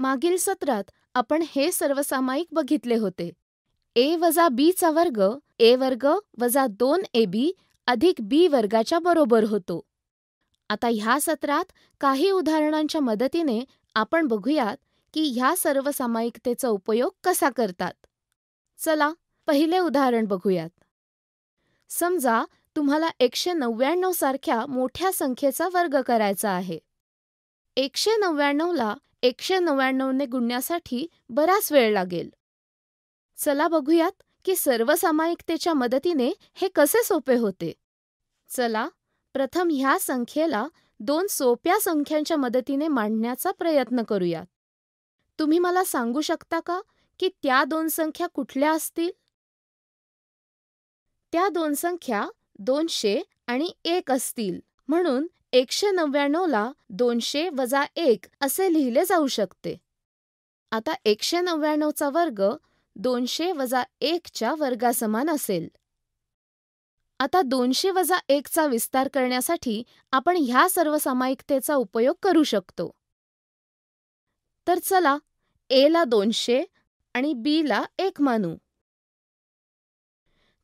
मागील सत्रात आपण हे सर्वसामायिक बघितले होते ए वजा बीचा वर्ग ए वर्ग वजा दोन ए बी अधिक बी वर्गाच्या बरोबर होतो आता ह्या सत्रात काही उदाहरणांच्या मदतीने आपण बघूयात की ह्या सर्वसामायिकतेचा उपयोग कसा करतात चला पहिले उदाहरण बघूयात समजा तुम्हाला एकशे नव्याण्णव सारख्या मोठ्या संख्येचा वर्ग करायचा आहे एकशे नव्याण्णवला एकशे नव्याण्णवने गुणण्यासाठी बराच वेळ लागेल चला बघूयात की सर्वसामायिकतेच्या मदतीने हे कसे सोपे होते चला प्रथम ह्या संख्येला दोन सोप्या संख्यांच्या मदतीने मांडण्याचा प्रयत्न करूयात तुम्ही मला सांगू शकता का की त्या दोन संख्या कुठल्या असतील त्या दोन संख्या दोनशे आणि एक असतील म्हणून एकशे नव्याण्णवला दोनशे वजा एक असे लिहिले जाऊ शकते आता एकशे नव्याण्णवचा वर्ग दोनशे वजा एकच्या वर्गासमान असेल आता दोनशे वजा एकचा विस्तार करण्यासाठी आपण ह्या सर्वसामायिकतेचा उपयोग करू शकतो तर चला एला दोनशे आणि ला एक मानू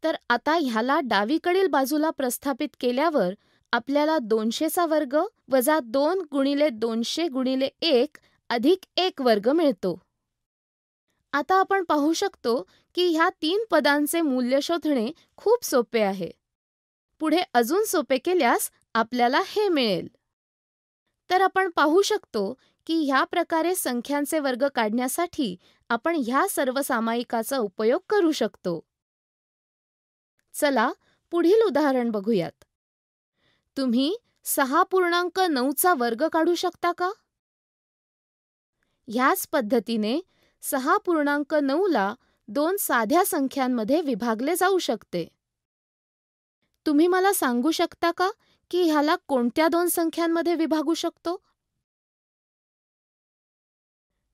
तर आता ह्याला डावीकडील बाजूला प्रस्थापित केल्यावर आपल्याला दोनशेचा वर्ग वजा दोन गुणिले दोनशे गुणिले एक अधिक एक वर्ग मिळतो आता आपण पाहू शकतो की ह्या तीन पदांचे मूल्य शोधणे खूप सोपे आहे पुढे अजून सोपे केल्यास आपल्याला हे मिळेल तर आपण पाहू शकतो की ह्या प्रकारे संख्यांचे वर्ग काढण्यासाठी आपण ह्या सर्व सामायिकाचा उपयोग करू शकतो चला पुढील उदाहरण बघूयात तुम्ही सहा पूर्णांक नऊचा वर्ग काढू शकता का ह्याच पद्धतीने सहा पूर्णांक नऊला दोन साध्या संख्यांमध्ये विभागले जाऊ शकते तुम्ही मला सांगू शकता का की ह्याला कोणत्या दोन संख्यांमध्ये विभागू शकतो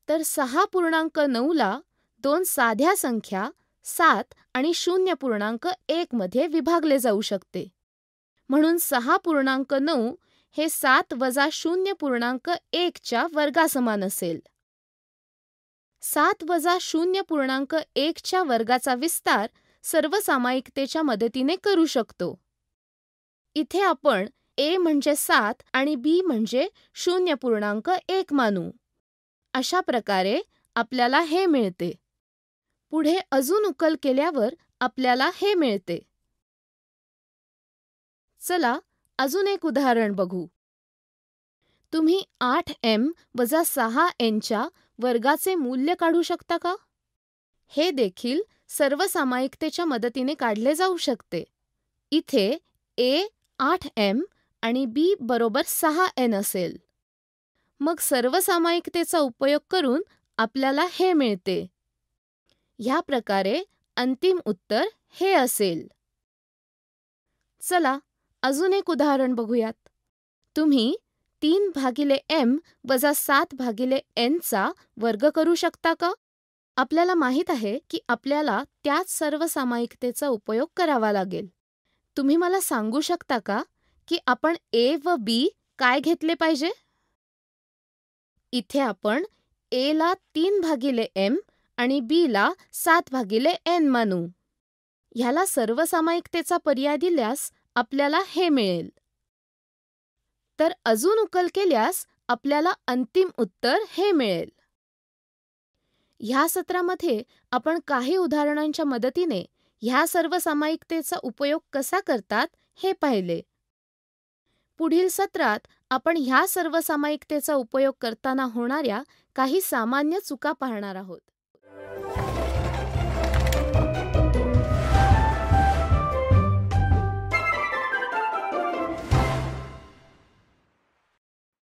तर सहा पूर्णांक नऊला दोन साध्या संख्या सात आणि शून्य पूर्णांक एक मध्ये विभागले जाऊ शकते म्हणून सहा पूर्णांक नऊ हे सात वजा शून्य पूर्णांक एकच्या वर्गासमान असेल सात वजा शून्य पूर्णांक एकच्या वर्गाचा विस्तार सर्वसामायिकतेच्या मदतीने करू शकतो इथे आपण ए म्हणजे सात आणि बी म्हणजे शून्य पूर्णांक एक मानू अशा प्रकारे आपल्याला हे मिळते पुढे अजून उकल केल्यावर आपल्याला हे मिळते चला अजून एक उदाहरण बघू तुम्ही आठ एम वजा सहा एनच्या वर्गाचे मूल्य काढू शकता का हे देखील सर्वसामायिकतेच्या मदतीने काढले जाऊ शकते इथे ए आठ एम आणि बी बरोबर सहा एन असेल मग सर्वसामायिकतेचा उपयोग करून आपल्याला हे मिळते ह्या प्रकारे अंतिम उत्तर हे असेल चला अजून एक उदाहरण बघूयात तुम्ही तीन भागिले एम वजा सात भागिले एनचा वर्ग करू शकता का आपल्याला माहीत आहे की आपल्याला त्याच सर्व सामायिकतेचा उपयोग करावा लागेल तुम्ही मला सांगू शकता का की आपण ए व बी काय घेतले पाहिजे इथे आपण ला तीन भागिले एम आणि ला सात भागिले एन मानू ह्याला सर्वसामायिकतेचा पर्याय दिल्यास आपल्याला हे मिळेल तर अजून उकल केल्यास आपल्याला अंतिम उत्तर हे मिळेल ह्या सत्रामध्ये आपण काही उदाहरणांच्या मदतीने ह्या सर्व उपयोग कसा करतात हे पाहिले पुढील सत्रात आपण ह्या सर्व उपयोग करताना होणाऱ्या काही सामान्य चुका पाहणार आहोत